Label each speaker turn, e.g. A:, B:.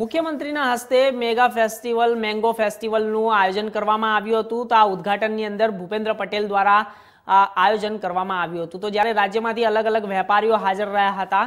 A: મુખ્યમંત્રીના હસ્તે mega festival mango ફેસ્ટિવલનું આયોજન કરવામાં આવ્યું હતું તો આ ઉદઘાટનની અંદર ભૂપેન્દ્ર પટેલ દ્વારા આયોજન કરવામાં આવ્યું હતું તો જ્યારે રાજ્યમાંથી અલગ અલગ વેપારીઓ હાજર રહ્યા હતા